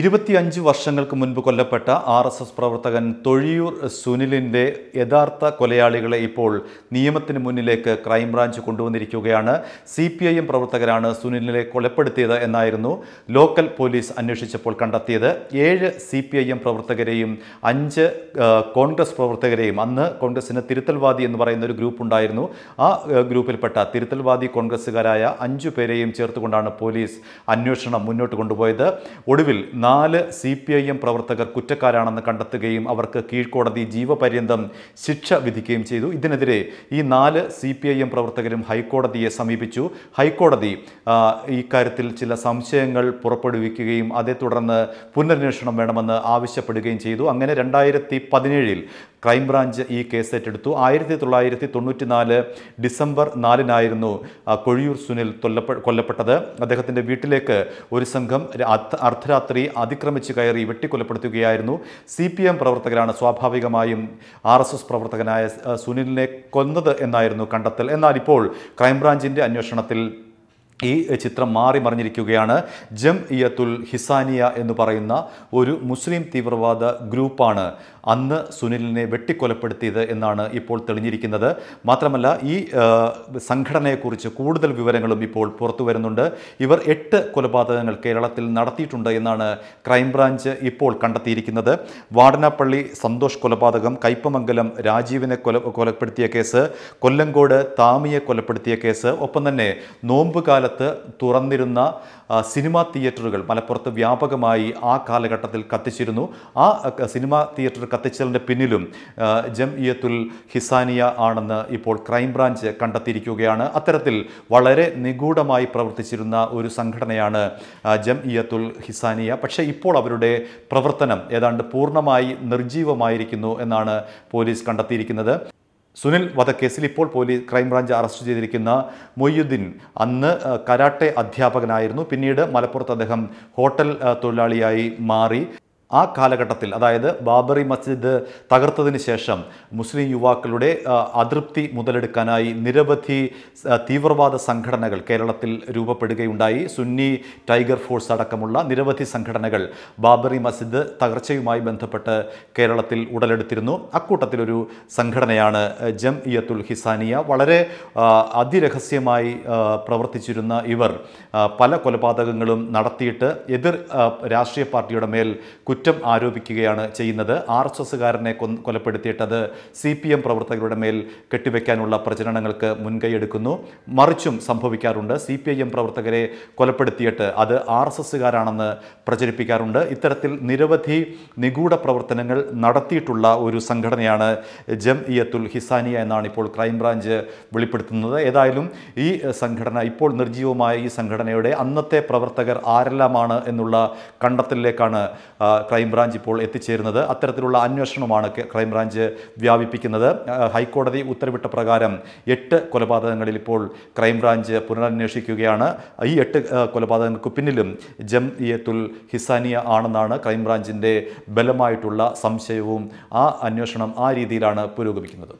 ഇരുപത്തിയഞ്ച് വർഷങ്ങൾക്ക് മുൻപ് കൊല്ലപ്പെട്ട ആർ എസ് എസ് പ്രവർത്തകൻ തൊഴിയൂർ സുനിലിൻ്റെ യഥാർത്ഥ കൊലയാളികളെ ഇപ്പോൾ നിയമത്തിന് മുന്നിലേക്ക് ക്രൈംബ്രാഞ്ച് കൊണ്ടുവന്നിരിക്കുകയാണ് സി പി ഐ എം പ്രവർത്തകരാണ് സുനിലിനെ കൊലപ്പെടുത്തിയത് എന്നായിരുന്നു ലോക്കൽ പോലീസ് അന്വേഷിച്ചപ്പോൾ കണ്ടെത്തിയത് ഏഴ് സി പി ഐ എം പ്രവർത്തകരെയും അഞ്ച് കോൺഗ്രസ് പ്രവർത്തകരെയും അന്ന് കോൺഗ്രസിന് തിരുത്തൽവാദി എന്ന് പറയുന്ന ഒരു ഗ്രൂപ്പ് ഉണ്ടായിരുന്നു ആ ഗ്രൂപ്പിൽപ്പെട്ട തിരുത്തൽവാദി കോൺഗ്രസ്സുകാരായ അഞ്ചു പേരെയും ചേർത്തുകൊണ്ടാണ് പോലീസ് അന്വേഷണം മുന്നോട്ട് കൊണ്ടുപോയത് ഒടുവിൽ നാല് സി പി ഐ എം പ്രവർത്തകർ കുറ്റക്കാരാണെന്ന് കണ്ടെത്തുകയും അവർക്ക് കീഴ്ക്കോടതി ജീവപര്യന്തം ശിക്ഷ വിധിക്കുകയും ചെയ്തു ഇതിനെതിരെ ഈ നാല് സി പി ഐ എം പ്രവർത്തകരും ഹൈക്കോടതിയെ സമീപിച്ചു ഹൈക്കോടതി ഇക്കാര്യത്തിൽ ചില സംശയങ്ങൾ പുറപ്പെടുവിക്കുകയും അതേ തുടർന്ന് പുനരന്വേഷണം വേണമെന്ന് ആവശ്യപ്പെടുകയും ചെയ്തു അങ്ങനെ രണ്ടായിരത്തി പതിനേഴിൽ ക്രൈംബ്രാഞ്ച് ഈ കേസ് ഏറ്റെടുത്തു ആയിരത്തി തൊള്ളായിരത്തി നാല് ഡിസംബർ നാലിനായിരുന്നു കൊഴിയൂർ സുനിൽ കൊല്ലപ്പെട്ടത് അദ്ദേഹത്തിൻ്റെ വീട്ടിലേക്ക് ഒരു സംഘം അർദ്ധരാത്രി അതിക്രമിച്ച് കയറി വെട്ടിക്കൊലപ്പെടുത്തുകയായിരുന്നു സി പി എം പ്രവർത്തകരാണ് സ്വാഭാവികമായും ആർ എസ് എസ് പ്രവർത്തകനായ സുനിലിനെ കൊന്നത് എന്നായിരുന്നു കണ്ടെത്തൽ എന്നാൽ ഇപ്പോൾ ക്രൈംബ്രാഞ്ചിൻ്റെ അന്വേഷണത്തിൽ ഈ ചിത്രം മാറി മറിഞ്ഞിരിക്കുകയാണ് ജംഇയത്തുൽ ഹിസാനിയ എന്ന് പറയുന്ന ഒരു മുസ്ലിം തീവ്രവാദ ഗ്രൂപ്പാണ് അന്ന് സുനിലിനെ വെട്ടിക്കൊലപ്പെടുത്തിയത് എന്നാണ് ഇപ്പോൾ തെളിഞ്ഞിരിക്കുന്നത് മാത്രമല്ല ഈ സംഘടനയെക്കുറിച്ച് കൂടുതൽ വിവരങ്ങളും ഇപ്പോൾ പുറത്തു വരുന്നുണ്ട് ഇവർ എട്ട് കൊലപാതകങ്ങൾ കേരളത്തിൽ നടത്തിയിട്ടുണ്ട് എന്നാണ് ക്രൈംബ്രാഞ്ച് ഇപ്പോൾ കണ്ടെത്തിയിരിക്കുന്നത് വാടനപ്പള്ളി സന്തോഷ് കൊലപാതകം കയ്പമംഗലം രാജീവിനെ കൊല കൊലപ്പെടുത്തിയ കേസ് കൊല്ലങ്കോട് താമിയെ കൊലപ്പെടുത്തിയ കേസ് ഒപ്പം തന്നെ നോമ്പുകാല കാലത്ത് തുറന്നിരുന്ന സിനിമാ തിയേറ്ററുകൾ മലപ്പുറത്ത് വ്യാപകമായി ആ കാലഘട്ടത്തിൽ കത്തിച്ചിരുന്നു ആ സിനിമാ തിയേറ്റർ കത്തിച്ചതിൻ്റെ പിന്നിലും ജംഇയത്തുൽ ഹിസാനിയ ആണെന്ന് ഇപ്പോൾ ക്രൈംബ്രാഞ്ച് കണ്ടെത്തിയിരിക്കുകയാണ് അത്തരത്തിൽ വളരെ നിഗൂഢമായി പ്രവർത്തിച്ചിരുന്ന ഒരു സംഘടനയാണ് ജംഇയത്തുൽ ഹിസാനിയ പക്ഷേ ഇപ്പോൾ അവരുടെ പ്രവർത്തനം ഏതാണ്ട് പൂർണ്ണമായി നിർജീവമായിരിക്കുന്നു എന്നാണ് പോലീസ് കണ്ടെത്തിയിരിക്കുന്നത് സുനിൽ വധക്കേസിൽ ഇപ്പോൾ പോലീസ് ക്രൈംബ്രാഞ്ച് അറസ്റ്റ് ചെയ്തിരിക്കുന്ന മൊയ്യുദ്ദീൻ അന്ന് കരാട്ടെ അധ്യാപകനായിരുന്നു പിന്നീട് മലപ്പുറത്ത് അദ്ദേഹം ഹോട്ടൽ തൊഴിലാളിയായി മാറി ആ കാലഘട്ടത്തിൽ അതായത് ബാബറി മസ്ജിദ് തകർത്തതിന് ശേഷം മുസ്ലിം യുവാക്കളുടെ അതൃപ്തി മുതലെടുക്കാനായി നിരവധി തീവ്രവാദ സംഘടനകൾ കേരളത്തിൽ രൂപപ്പെടുകയുണ്ടായി സുന്നി ടൈഗർ ഫോഴ്സ് അടക്കമുള്ള നിരവധി സംഘടനകൾ ബാബറി മസ്ജിദ് തകർച്ചയുമായി ബന്ധപ്പെട്ട് കേരളത്തിൽ ഉടലെടുത്തിരുന്നു അക്കൂട്ടത്തിലൊരു സംഘടനയാണ് ജം ഇയത്തുൽ ഹിസാനിയ വളരെ അതിരഹസ്യമായി പ്രവർത്തിച്ചിരുന്ന ഇവർ പല കൊലപാതകങ്ങളും നടത്തിയിട്ട് എതിർ രാഷ്ട്രീയ പാർട്ടിയുടെ മേൽ കുറ്റ കുറ്റം ആരോപിക്കുകയാണ് ചെയ്യുന്നത് ആർ എസ് എസ്സുകാരനെ കൊലപ്പെടുത്തിയിട്ടത് സി പി എം പ്രവർത്തകരുടെ മേൽ കെട്ടിവെക്കാനുള്ള പ്രചരണങ്ങൾക്ക് മുൻകൈയെടുക്കുന്നു മറിച്ചും സംഭവിക്കാറുണ്ട് സി പി ഐ എം പ്രവർത്തകരെ കൊലപ്പെടുത്തിയിട്ട് അത് ആർ എസ് എസ്സുകാരാണെന്ന് പ്രചരിപ്പിക്കാറുണ്ട് ഇത്തരത്തിൽ നിരവധി നിഗൂഢ പ്രവർത്തനങ്ങൾ നടത്തിയിട്ടുള്ള ഒരു സംഘടനയാണ് ജം ഇയത്തുൽ ഹിസാനിയ എന്നാണ് ഇപ്പോൾ ക്രൈംബ്രാഞ്ച് വെളിപ്പെടുത്തുന്നത് ഏതായാലും ഈ സംഘടന ഇപ്പോൾ നിർജ്ജീവമായ ഈ സംഘടനയുടെ അന്നത്തെ പ്രവർത്തകർ ആരെല്ലാമാണ് എന്നുള്ള കണ്ടെത്തലിലേക്കാണ് ക്രൈംബ്രാഞ്ച് ഇപ്പോൾ എത്തിച്ചേരുന്നത് അത്തരത്തിലുള്ള അന്വേഷണമാണ് ക്രൈംബ്രാഞ്ച് വ്യാപിപ്പിക്കുന്നത് ഹൈക്കോടതി ഉത്തരവിട്ട പ്രകാരം എട്ട് കൊലപാതകങ്ങളിൽ ഇപ്പോൾ ക്രൈംബ്രാഞ്ച് പുനരന്വേഷിക്കുകയാണ് ഈ എട്ട് കൊലപാതകങ്ങൾക്ക് പിന്നിലും ജം ഇയത്തുൽ ഹിസാനിയ ആണെന്നാണ് ക്രൈംബ്രാഞ്ചിൻ്റെ ബലമായിട്ടുള്ള സംശയവും ആ അന്വേഷണം ആ രീതിയിലാണ് പുരോഗമിക്കുന്നത്